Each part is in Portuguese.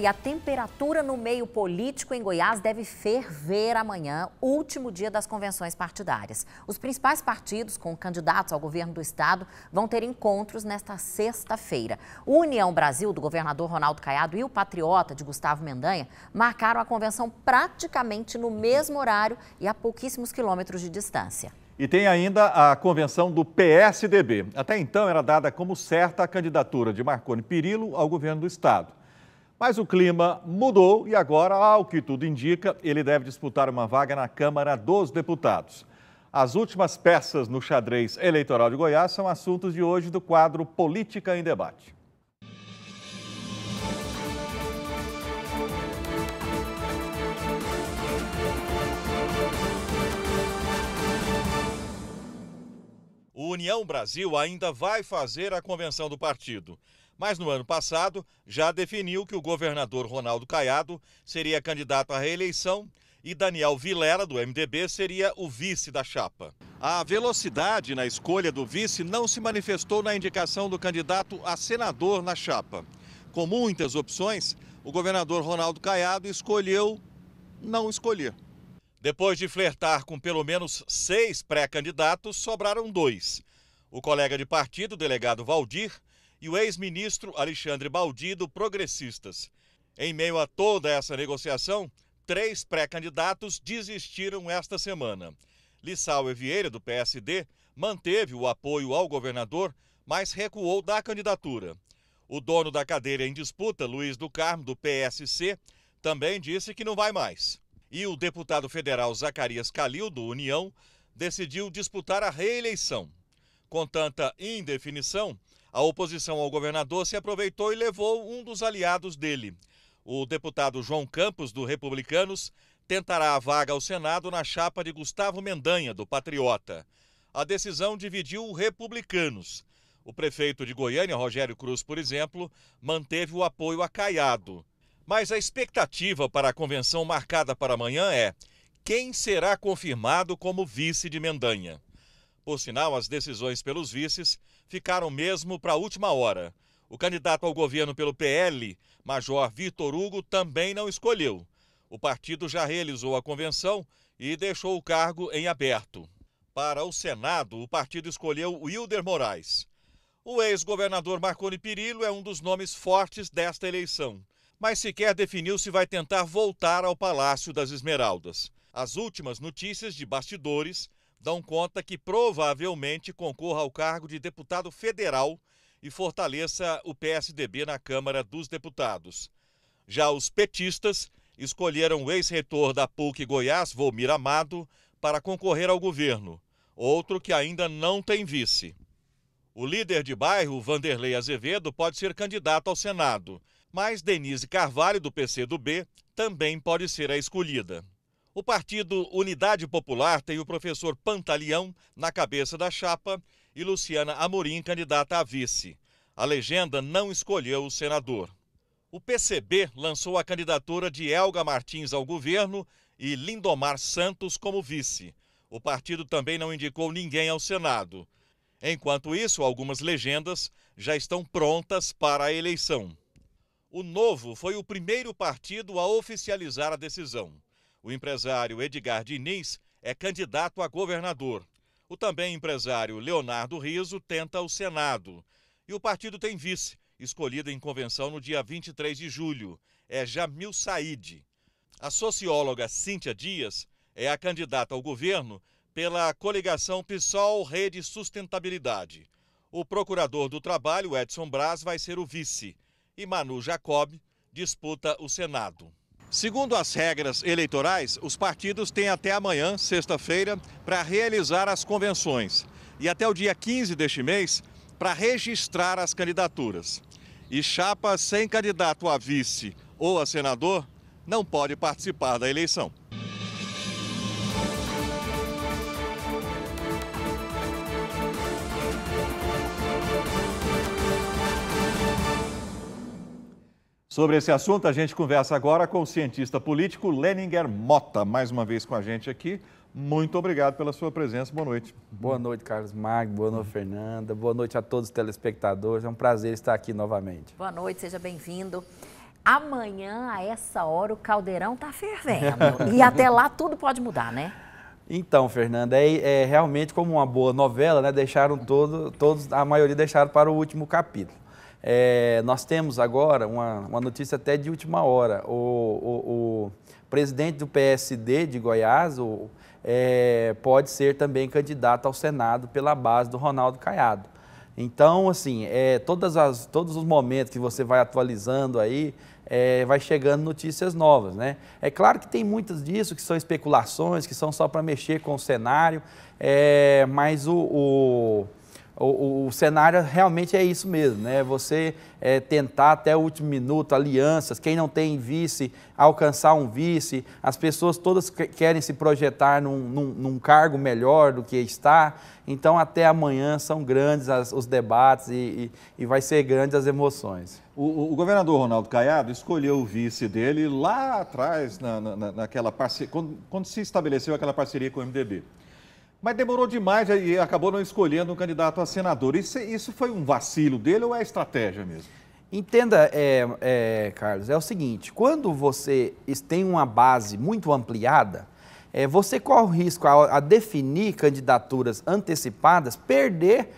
E a temperatura no meio político em Goiás deve ferver amanhã, último dia das convenções partidárias. Os principais partidos com candidatos ao governo do estado vão ter encontros nesta sexta-feira. União Brasil, do governador Ronaldo Caiado, e o Patriota, de Gustavo Mendanha, marcaram a convenção praticamente no mesmo horário e a pouquíssimos quilômetros de distância. E tem ainda a convenção do PSDB. Até então era dada como certa a candidatura de Marconi Perillo ao governo do estado. Mas o clima mudou e agora, ao que tudo indica, ele deve disputar uma vaga na Câmara dos Deputados. As últimas peças no xadrez eleitoral de Goiás são assuntos de hoje do quadro Política em Debate. O União Brasil ainda vai fazer a convenção do partido mas no ano passado já definiu que o governador Ronaldo Caiado seria candidato à reeleição e Daniel Vilela, do MDB, seria o vice da chapa. A velocidade na escolha do vice não se manifestou na indicação do candidato a senador na chapa. Com muitas opções, o governador Ronaldo Caiado escolheu não escolher. Depois de flertar com pelo menos seis pré-candidatos, sobraram dois. O colega de partido, o delegado Valdir, e o ex-ministro Alexandre Baldi, do Progressistas. Em meio a toda essa negociação, três pré-candidatos desistiram esta semana. Lissau Evieira, do PSD, manteve o apoio ao governador, mas recuou da candidatura. O dono da cadeira em disputa, Luiz do Carmo, do PSC, também disse que não vai mais. E o deputado federal Zacarias Calil, do União, decidiu disputar a reeleição. Com tanta indefinição, a oposição ao governador se aproveitou e levou um dos aliados dele. O deputado João Campos, do Republicanos, tentará a vaga ao Senado na chapa de Gustavo Mendanha, do Patriota. A decisão dividiu o Republicanos. O prefeito de Goiânia, Rogério Cruz, por exemplo, manteve o apoio a Caiado. Mas a expectativa para a convenção marcada para amanhã é quem será confirmado como vice de Mendanha. Por sinal, as decisões pelos vices ficaram mesmo para a última hora. O candidato ao governo pelo PL, Major Vitor Hugo, também não escolheu. O partido já realizou a convenção e deixou o cargo em aberto. Para o Senado, o partido escolheu Wilder Moraes. O ex-governador Marconi Perillo é um dos nomes fortes desta eleição, mas sequer definiu se vai tentar voltar ao Palácio das Esmeraldas. As últimas notícias de bastidores dão conta que provavelmente concorra ao cargo de deputado federal e fortaleça o PSDB na Câmara dos Deputados. Já os petistas escolheram o ex-reitor da PUC Goiás, Volmir Amado, para concorrer ao governo, outro que ainda não tem vice. O líder de bairro, Vanderlei Azevedo, pode ser candidato ao Senado, mas Denise Carvalho, do PCdoB, também pode ser a escolhida. O partido Unidade Popular tem o professor Pantaleão na cabeça da chapa e Luciana Amorim, candidata a vice. A legenda não escolheu o senador. O PCB lançou a candidatura de Elga Martins ao governo e Lindomar Santos como vice. O partido também não indicou ninguém ao Senado. Enquanto isso, algumas legendas já estão prontas para a eleição. O Novo foi o primeiro partido a oficializar a decisão. O empresário Edgar Diniz é candidato a governador. O também empresário Leonardo Riso tenta o Senado. E o partido tem vice, escolhido em convenção no dia 23 de julho. É Jamil Said. A socióloga Cíntia Dias é a candidata ao governo pela coligação PSOL Rede Sustentabilidade. O procurador do trabalho, Edson Braz, vai ser o vice. E Manu Jacob disputa o Senado. Segundo as regras eleitorais, os partidos têm até amanhã, sexta-feira, para realizar as convenções e até o dia 15 deste mês para registrar as candidaturas. E chapa sem candidato a vice ou a senador não pode participar da eleição. Sobre esse assunto, a gente conversa agora com o cientista político Leninger Mota, mais uma vez com a gente aqui. Muito obrigado pela sua presença. Boa noite. Boa noite, Carlos Magno. Boa noite, Fernanda. Boa noite a todos os telespectadores. É um prazer estar aqui novamente. Boa noite, seja bem-vindo. Amanhã, a essa hora, o caldeirão está fervendo. e até lá tudo pode mudar, né? Então, Fernanda, é, é realmente como uma boa novela, né? Deixaram todo, todos, a maioria deixaram para o último capítulo. É, nós temos agora uma, uma, notícia até de última hora. O, o, o presidente do PSD de Goiás o, é, pode ser também candidato ao Senado pela base do Ronaldo Caiado. Então, assim, é, todas as, todos os momentos que você vai atualizando aí, é, vai chegando notícias novas, né? É claro que tem muitas disso que são especulações, que são só para mexer com o cenário, é, mas o, o o, o, cenário realmente é isso mesmo, né? Você é, tentar até o último minuto alianças, quem não tem vice, alcançar um vice, as pessoas todas querem se projetar num, num, num cargo melhor do que está, então até amanhã são grandes as, os debates e, e, e, vai ser grandes as emoções. O, o, governador Ronaldo Caiado escolheu o vice dele lá atrás, na, na, naquela parceria, quando, quando se estabeleceu aquela parceria com o MDB. Mas demorou demais e acabou não escolhendo um candidato a senador. Isso, isso foi um vacilo dele ou é estratégia mesmo? Entenda, é, é, Carlos, é o seguinte: quando você tem uma base muito ampliada, é, você corre o risco a, a definir candidaturas antecipadas, perder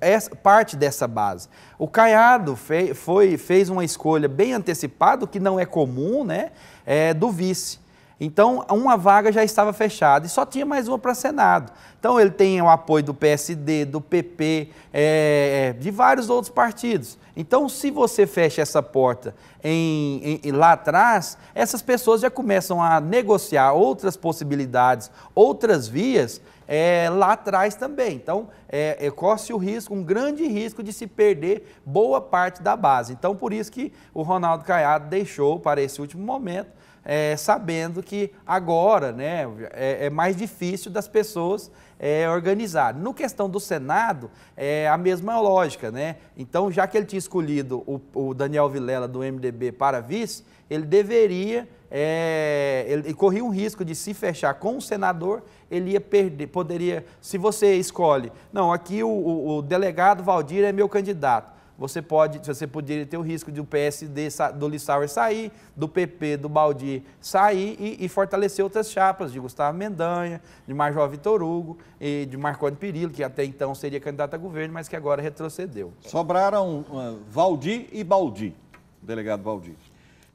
essa, parte dessa base. O Caiado foi, fez uma escolha bem antecipada, que não é comum, né? É, do vice. Então, uma vaga já estava fechada e só tinha mais uma para Senado. Então, ele tem o apoio do PSD, do PP, é, é, de vários outros partidos. Então, se você fecha essa porta em, em, lá atrás, essas pessoas já começam a negociar outras possibilidades, outras vias é, lá atrás também. Então, é, é, corre o risco, um grande risco de se perder boa parte da base. Então, por isso que o Ronaldo Caiado deixou para esse último momento é, sabendo que agora né, é, é, mais difícil das pessoas é, organizar. No questão do Senado, é a mesma lógica. Né? Então, já que ele tinha escolhido o, o Daniel Vilela do MDB para vice, ele deveria é, ele corria um risco de se fechar com o senador, ele ia perder, poderia, se você escolhe, não, aqui o, o, o delegado Valdir é meu candidato você pode, você poderia ter o risco de o PSD do Lissauer sair, do PP do Baldi sair e, e, fortalecer outras chapas de Gustavo Mendanha, de Major Vitor Hugo e de Marconi Perillo, que até então seria candidato a governo, mas que agora retrocedeu. Sobraram ah, Valdi e Baldi, o delegado Valdi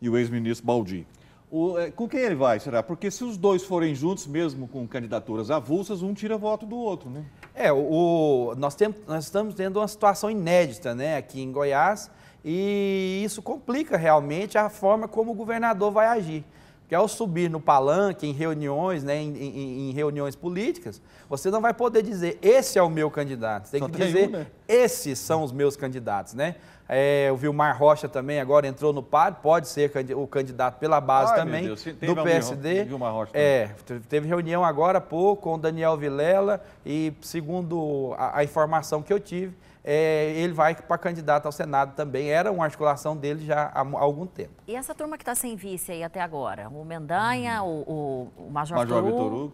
e o ex-ministro Baldi. O, é, com quem ele vai, será? Porque se os dois forem juntos, mesmo com candidaturas avulsas, um tira voto do outro, né? É, o, nós, temos, nós estamos tendo uma situação inédita né, aqui em Goiás e isso complica realmente a forma como o governador vai agir que ao subir no palanque, em reuniões, né, em, em, em, reuniões políticas, você não vai poder dizer esse é o meu candidato. Você tem Só que tem dizer um, né? esses são os meus candidatos, né? É, o Vilmar Rocha também agora entrou no PAD, pode ser o candidato pela base Ai, também do PSD. Rocha também. é, teve reunião agora há pouco com o Daniel Vilela e segundo a, a informação que eu tive, é, ele vai para candidato ao Senado também. Era uma articulação dele já há, algum tempo. E essa turma que está sem vice aí até agora? O Mendanha, hum. o, o, Major, Major Vitor Hugo?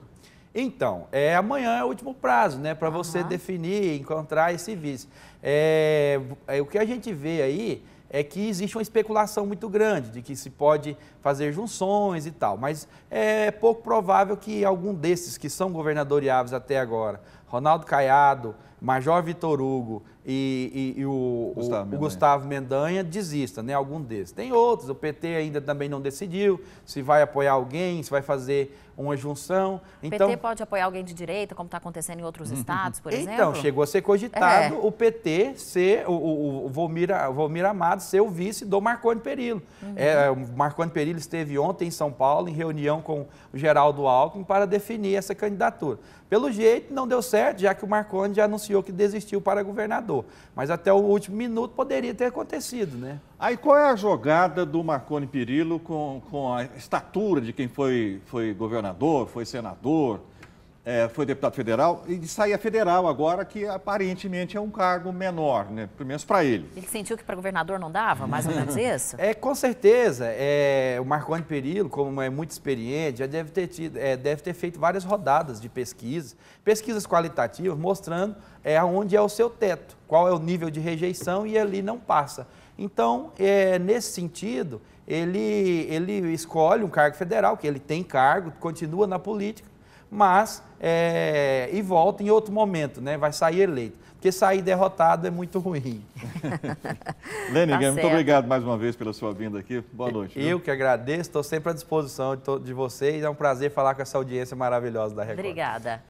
Então, é, amanhã é o último prazo, né? Para você definir, encontrar esse vice. É, é, o que a gente vê aí é que existe uma especulação muito grande de que se pode fazer junções e tal, mas é pouco provável que algum desses que são governadoriáveis até agora Ronaldo Caiado, Major Vitor Hugo e, e, e o, Gustavo, o, o Mendanha. Gustavo Mendanha, desista, né? Algum desses. Tem outros, o PT ainda também não decidiu se vai apoiar alguém, se vai fazer uma junção. Então, o PT pode apoiar alguém de direita, como está acontecendo em outros uhum. estados, por então, exemplo? Então, chegou a ser cogitado é. o PT ser, o, o, o, Volmir, o Volmir Amado ser o vice do Marconi Perillo. Uhum. É, o Marconi Perillo esteve ontem em São Paulo, em reunião com o Geraldo Alckmin, para definir essa candidatura. Pelo jeito, não deu certo certo, é, já que o Marconi já anunciou que desistiu para governador. Mas até o último minuto poderia ter acontecido, né? Aí qual é a jogada do Marconi Perillo com, com a estatura de quem foi, foi governador, foi senador? é, foi deputado federal e de sair a federal agora, que aparentemente é um cargo menor, né? pelo menos para ele. Ele sentiu que para governador não dava, mais ou menos isso? É, com certeza. É, o Marconi Perillo, como é muito experiente, já deve ter, tido, é, deve ter feito várias rodadas de pesquisas, pesquisas qualitativas, mostrando é, onde é o seu teto, qual é o nível de rejeição e ali não passa. Então, é, nesse sentido, ele, ele escolhe um cargo federal, que ele tem cargo, continua na política, mas é, e volta em outro momento, né? Vai sair eleito. Porque sair derrotado é muito ruim. Lênin, tá muito obrigado mais uma vez pela sua vinda aqui. Boa noite. Eu viu? que agradeço, estou sempre à disposição de, de vocês. É um prazer falar com essa audiência maravilhosa da Record. Obrigada.